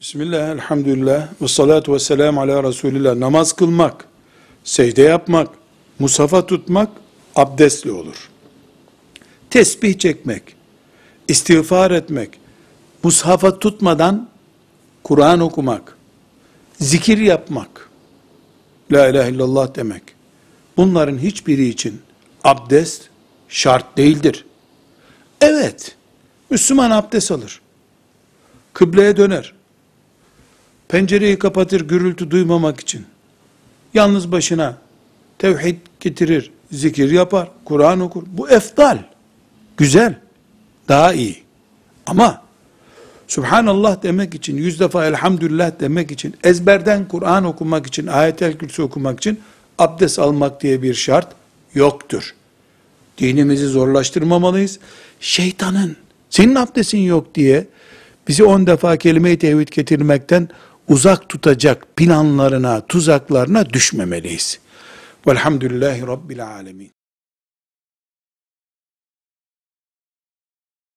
Bismillah, elhamdülillah, ve salatu ve selam ala Resulillah. Namaz kılmak, secde yapmak, musafa tutmak abdestli olur. Tesbih çekmek, istiğfar etmek, mushafa tutmadan Kur'an okumak, zikir yapmak, la ilahe illallah demek. Bunların hiçbiri için abdest şart değildir. Evet, Müslüman abdest alır. Kıbleye döner. Pencereyi kapatır gürültü duymamak için. Yalnız başına tevhid getirir, zikir yapar, Kur'an okur. Bu eftal. Güzel. Daha iyi. Ama Subhanallah demek için, yüz defa elhamdülillah demek için, ezberden Kur'an okumak için, ayet-el kürsü okumak için abdest almak diye bir şart yoktur. Dinimizi zorlaştırmamalıyız. Şeytanın, senin abdestin yok diye bizi on defa kelime-i tevhid getirmekten uzak tutacak planlarına, tuzaklarına düşmemeliyiz. Velhamdülillahi Rabbil Alemin.